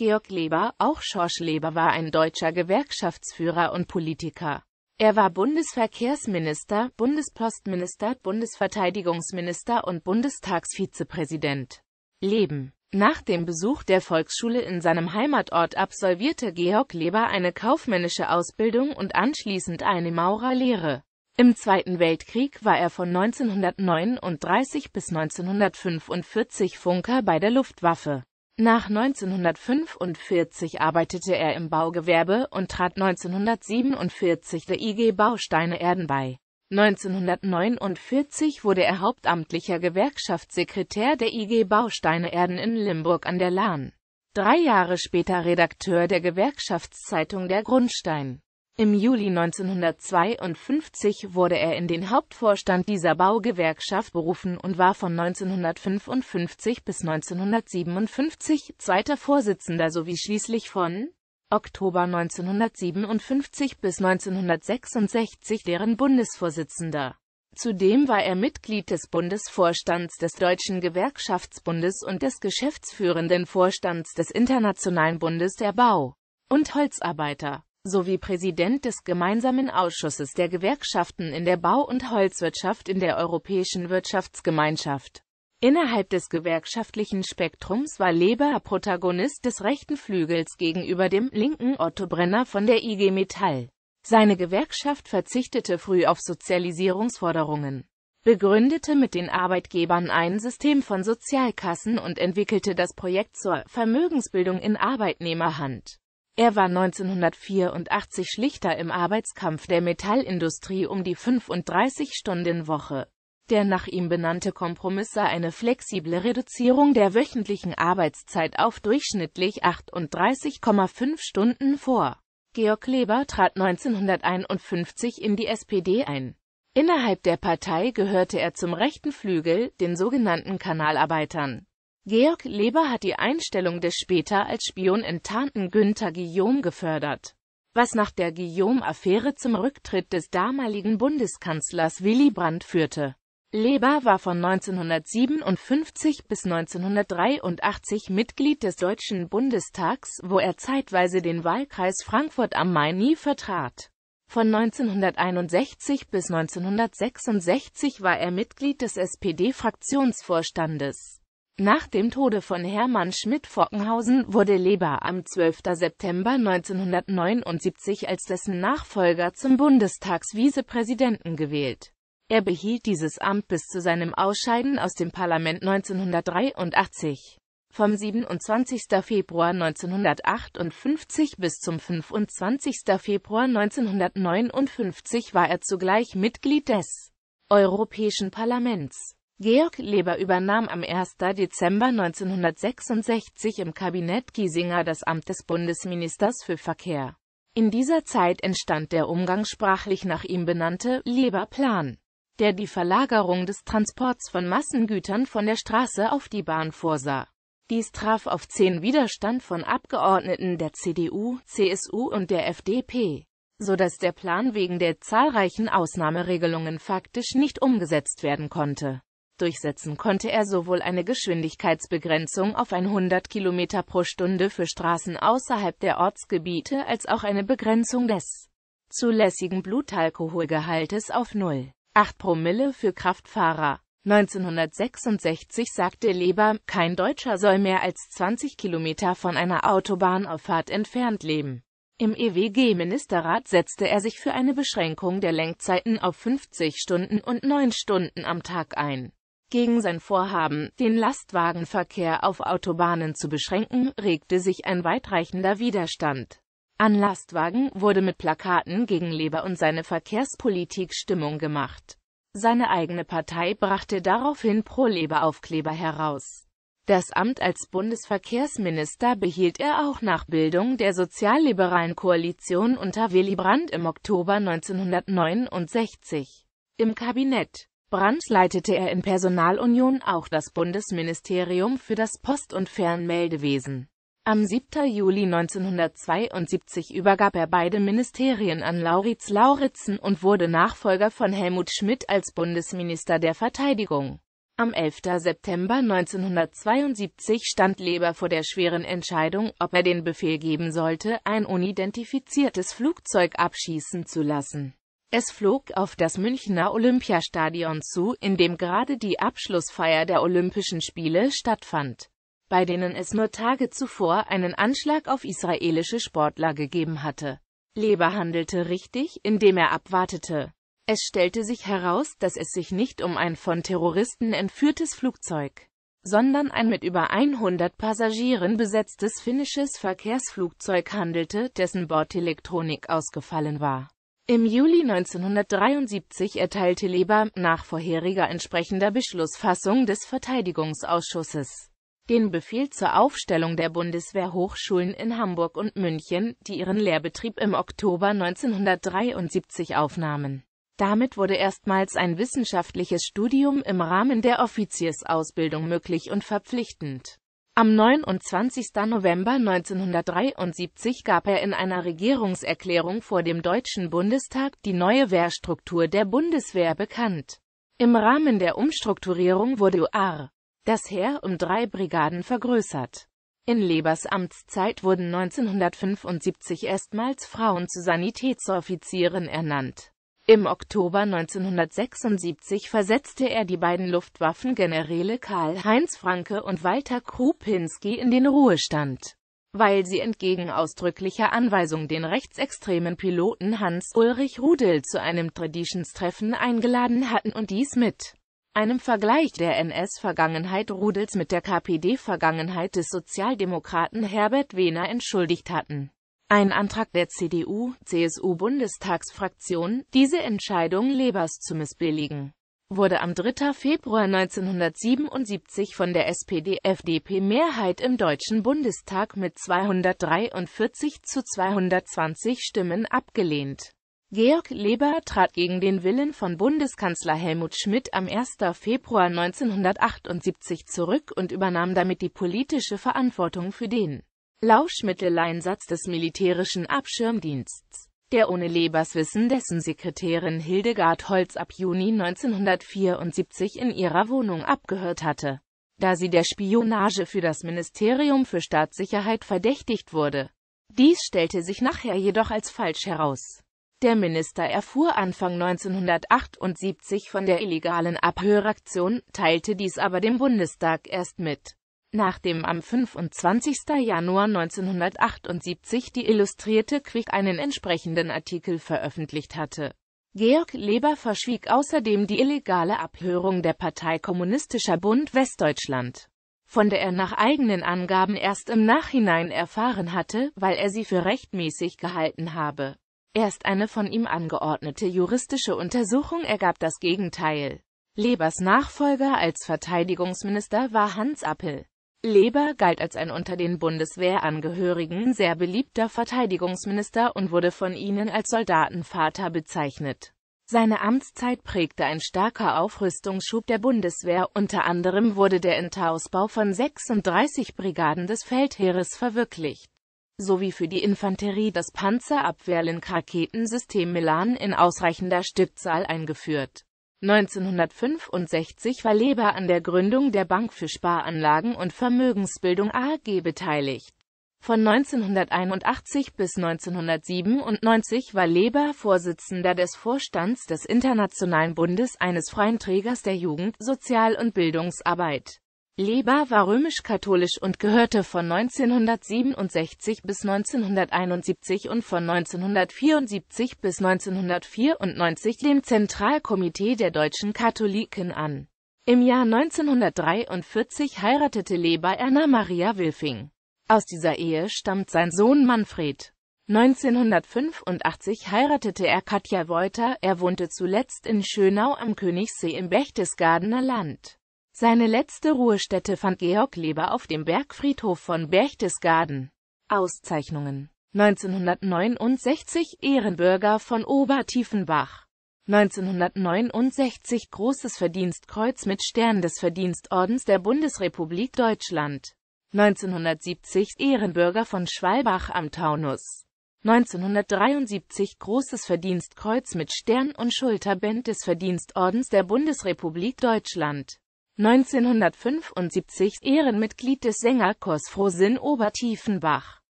Georg Leber, auch Schorsch Leber war ein deutscher Gewerkschaftsführer und Politiker. Er war Bundesverkehrsminister, Bundespostminister, Bundesverteidigungsminister und Bundestagsvizepräsident. Leben nach dem Besuch der Volksschule in seinem Heimatort absolvierte Georg Leber eine kaufmännische Ausbildung und anschließend eine Maurerlehre. Im Zweiten Weltkrieg war er von 1939 bis 1945 Funker bei der Luftwaffe. Nach 1945 arbeitete er im Baugewerbe und trat 1947 der IG Bausteine Erden bei. 1949 wurde er hauptamtlicher Gewerkschaftssekretär der IG Bausteine Erden in Limburg an der Lahn. Drei Jahre später Redakteur der Gewerkschaftszeitung Der Grundstein. Im Juli 1952 wurde er in den Hauptvorstand dieser Baugewerkschaft berufen und war von 1955 bis 1957 zweiter Vorsitzender sowie schließlich von Oktober 1957 bis 1966 deren Bundesvorsitzender. Zudem war er Mitglied des Bundesvorstands des Deutschen Gewerkschaftsbundes und des geschäftsführenden Vorstands des Internationalen Bundes der Bau- und Holzarbeiter sowie Präsident des gemeinsamen Ausschusses der Gewerkschaften in der Bau- und Holzwirtschaft in der Europäischen Wirtschaftsgemeinschaft. Innerhalb des gewerkschaftlichen Spektrums war Leber Protagonist des rechten Flügels gegenüber dem linken Otto Brenner von der IG Metall. Seine Gewerkschaft verzichtete früh auf Sozialisierungsforderungen, begründete mit den Arbeitgebern ein System von Sozialkassen und entwickelte das Projekt zur Vermögensbildung in Arbeitnehmerhand. Er war 1984 Schlichter im Arbeitskampf der Metallindustrie um die 35-Stunden-Woche. Der nach ihm benannte Kompromiss sah eine flexible Reduzierung der wöchentlichen Arbeitszeit auf durchschnittlich 38,5 Stunden vor. Georg Leber trat 1951 in die SPD ein. Innerhalb der Partei gehörte er zum rechten Flügel, den sogenannten Kanalarbeitern. Georg Leber hat die Einstellung des später als Spion enttarnten Günther Guillaume gefördert, was nach der Guillaume-Affäre zum Rücktritt des damaligen Bundeskanzlers Willy Brandt führte. Leber war von 1957 bis 1983 Mitglied des Deutschen Bundestags, wo er zeitweise den Wahlkreis Frankfurt am Main nie vertrat. Von 1961 bis 1966 war er Mitglied des SPD-Fraktionsvorstandes. Nach dem Tode von Hermann Schmidt-Fockenhausen wurde Leber am 12. September 1979 als dessen Nachfolger zum Bundestagsvizepräsidenten gewählt. Er behielt dieses Amt bis zu seinem Ausscheiden aus dem Parlament 1983. Vom 27. Februar 1958 bis zum 25. Februar 1959 war er zugleich Mitglied des Europäischen Parlaments. Georg Leber übernahm am 1. Dezember 1966 im Kabinett Giesinger das Amt des Bundesministers für Verkehr. In dieser Zeit entstand der umgangssprachlich nach ihm benannte Leberplan, der die Verlagerung des Transports von Massengütern von der Straße auf die Bahn vorsah. Dies traf auf zehn Widerstand von Abgeordneten der CDU, CSU und der FDP, so dass der Plan wegen der zahlreichen Ausnahmeregelungen faktisch nicht umgesetzt werden konnte durchsetzen konnte er sowohl eine Geschwindigkeitsbegrenzung auf 100 km pro Stunde für Straßen außerhalb der Ortsgebiete als auch eine Begrenzung des zulässigen Blutalkoholgehaltes auf 0,8 Promille für Kraftfahrer. 1966 sagte Leber, kein Deutscher soll mehr als 20 Kilometer von einer Autobahnauffahrt entfernt leben. Im EWG-Ministerrat setzte er sich für eine Beschränkung der Lenkzeiten auf 50 Stunden und 9 Stunden am Tag ein. Gegen sein Vorhaben, den Lastwagenverkehr auf Autobahnen zu beschränken, regte sich ein weitreichender Widerstand. An Lastwagen wurde mit Plakaten gegen Leber und seine Verkehrspolitik Stimmung gemacht. Seine eigene Partei brachte daraufhin Pro-Leber-Aufkleber heraus. Das Amt als Bundesverkehrsminister behielt er auch nach Bildung der sozialliberalen Koalition unter Willy Brandt im Oktober 1969. Im Kabinett Brandt leitete er in Personalunion auch das Bundesministerium für das Post- und Fernmeldewesen. Am 7. Juli 1972 übergab er beide Ministerien an Lauritz Lauritzen und wurde Nachfolger von Helmut Schmidt als Bundesminister der Verteidigung. Am 11. September 1972 stand Leber vor der schweren Entscheidung, ob er den Befehl geben sollte, ein unidentifiziertes Flugzeug abschießen zu lassen. Es flog auf das Münchner Olympiastadion zu, in dem gerade die Abschlussfeier der Olympischen Spiele stattfand, bei denen es nur Tage zuvor einen Anschlag auf israelische Sportler gegeben hatte. Leber handelte richtig, indem er abwartete. Es stellte sich heraus, dass es sich nicht um ein von Terroristen entführtes Flugzeug, sondern ein mit über 100 Passagieren besetztes finnisches Verkehrsflugzeug handelte, dessen Bordelektronik ausgefallen war. Im Juli 1973 erteilte Leber nach vorheriger entsprechender Beschlussfassung des Verteidigungsausschusses den Befehl zur Aufstellung der Bundeswehrhochschulen in Hamburg und München, die ihren Lehrbetrieb im Oktober 1973 aufnahmen. Damit wurde erstmals ein wissenschaftliches Studium im Rahmen der Offiziersausbildung möglich und verpflichtend. Am 29. November 1973 gab er in einer Regierungserklärung vor dem Deutschen Bundestag die neue Wehrstruktur der Bundeswehr bekannt. Im Rahmen der Umstrukturierung wurde UAR das Heer um drei Brigaden vergrößert. In Lebers Amtszeit wurden 1975 erstmals Frauen zu Sanitätsoffizieren ernannt. Im Oktober 1976 versetzte er die beiden Luftwaffengeneräle Karl-Heinz Franke und Walter Krupinski in den Ruhestand, weil sie entgegen ausdrücklicher Anweisung den rechtsextremen Piloten Hans-Ulrich Rudel zu einem Traditionstreffen eingeladen hatten und dies mit einem Vergleich der NS-Vergangenheit Rudels mit der KPD-Vergangenheit des Sozialdemokraten Herbert Wehner entschuldigt hatten ein Antrag der CDU-CSU-Bundestagsfraktion, diese Entscheidung Lebers zu missbilligen, wurde am 3. Februar 1977 von der SPD-FDP-Mehrheit im Deutschen Bundestag mit 243 zu 220 Stimmen abgelehnt. Georg Leber trat gegen den Willen von Bundeskanzler Helmut Schmidt am 1. Februar 1978 zurück und übernahm damit die politische Verantwortung für den Lauschmitteleinsatz des militärischen Abschirmdiensts der ohne Lebers Wissen dessen Sekretärin Hildegard Holz ab Juni 1974 in ihrer Wohnung abgehört hatte, da sie der Spionage für das Ministerium für Staatssicherheit verdächtigt wurde. Dies stellte sich nachher jedoch als falsch heraus. Der Minister erfuhr Anfang 1978 von der illegalen Abhöraktion, teilte dies aber dem Bundestag erst mit. Nachdem am 25. Januar 1978 die Illustrierte Quick einen entsprechenden Artikel veröffentlicht hatte. Georg Leber verschwieg außerdem die illegale Abhörung der Partei Kommunistischer Bund Westdeutschland, von der er nach eigenen Angaben erst im Nachhinein erfahren hatte, weil er sie für rechtmäßig gehalten habe. Erst eine von ihm angeordnete juristische Untersuchung ergab das Gegenteil. Lebers Nachfolger als Verteidigungsminister war Hans Appel. Leber galt als ein unter den Bundeswehrangehörigen sehr beliebter Verteidigungsminister und wurde von ihnen als Soldatenvater bezeichnet. Seine Amtszeit prägte ein starker Aufrüstungsschub der Bundeswehr, unter anderem wurde der Enterausbau von 36 Brigaden des Feldheeres verwirklicht, sowie für die Infanterie das Panzerabwehrlinkraketensystem Milan in ausreichender Stückzahl eingeführt. 1965 war Leber an der Gründung der Bank für Sparanlagen und Vermögensbildung AG beteiligt. Von 1981 bis 1997 war Leber Vorsitzender des Vorstands des Internationalen Bundes eines freien Trägers der Jugend-, Sozial- und Bildungsarbeit. Leber war römisch-katholisch und gehörte von 1967 bis 1971 und von 1974 bis 1994 dem Zentralkomitee der deutschen Katholiken an. Im Jahr 1943 heiratete Leber Erna Maria Wilfing. Aus dieser Ehe stammt sein Sohn Manfred. 1985 heiratete er Katja Wolter, er wohnte zuletzt in Schönau am Königssee im Bechtesgadener Land. Seine letzte Ruhestätte fand Georg Leber auf dem Bergfriedhof von Berchtesgaden. Auszeichnungen 1969 Ehrenbürger von Obertiefenbach 1969 Großes Verdienstkreuz mit Stern des Verdienstordens der Bundesrepublik Deutschland 1970 Ehrenbürger von Schwalbach am Taunus 1973 Großes Verdienstkreuz mit Stern und Schulterband des Verdienstordens der Bundesrepublik Deutschland 1975 Ehrenmitglied des Sängerchors Frohsinn Obertiefenbach.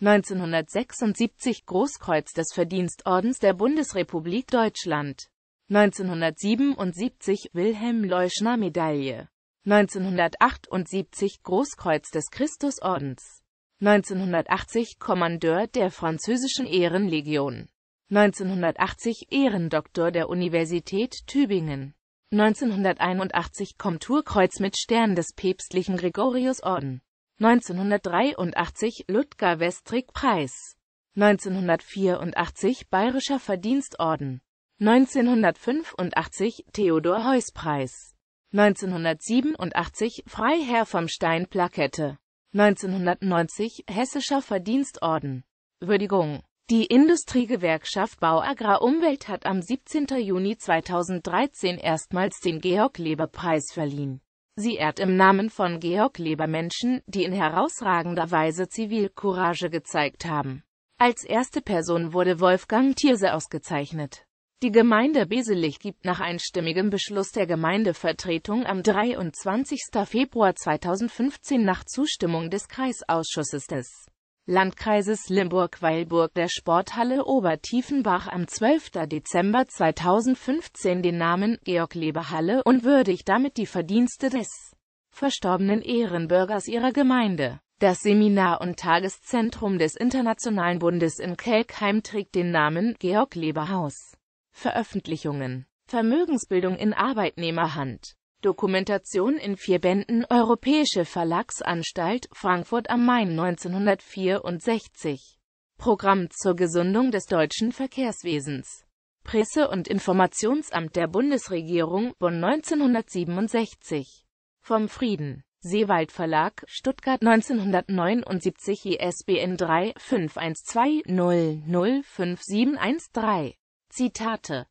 1976 Großkreuz des Verdienstordens der Bundesrepublik Deutschland. 1977 Wilhelm Leuschner Medaille. 1978 Großkreuz des Christusordens. 1980 Kommandeur der französischen Ehrenlegion. 1980 Ehrendoktor der Universität Tübingen. 1981 Komturkreuz mit Stern des päpstlichen Gregoriusorden. 1983 Ludger Westrig Preis. 1984 Bayerischer Verdienstorden. 1985 Theodor Heuss Preis. 1987 Freiherr vom Stein Plakette. 1990 Hessischer Verdienstorden. Würdigung die Industriegewerkschaft Bau Agrar Umwelt hat am 17. Juni 2013 erstmals den Georg-Leber-Preis verliehen. Sie ehrt im Namen von Georg Leber Menschen, die in herausragender Weise Zivilcourage gezeigt haben. Als erste Person wurde Wolfgang Thierse ausgezeichnet. Die Gemeinde Beselich gibt nach einstimmigem Beschluss der Gemeindevertretung am 23. Februar 2015 nach Zustimmung des Kreisausschusses des Landkreises Limburg-Weilburg der Sporthalle Obertiefenbach am 12. Dezember 2015 den Namen Georg-Leber-Halle und würdigt damit die Verdienste des verstorbenen Ehrenbürgers ihrer Gemeinde. Das Seminar- und Tageszentrum des Internationalen Bundes in Kelkheim trägt den Namen Georg-Leber-Haus. Veröffentlichungen Vermögensbildung in Arbeitnehmerhand Dokumentation in vier Bänden Europäische Verlagsanstalt Frankfurt am Main 1964 Programm zur Gesundung des deutschen Verkehrswesens Presse- und Informationsamt der Bundesregierung Bonn 1967 Vom Frieden Seewald Verlag, Stuttgart 1979 ISBN 3 512 Zitate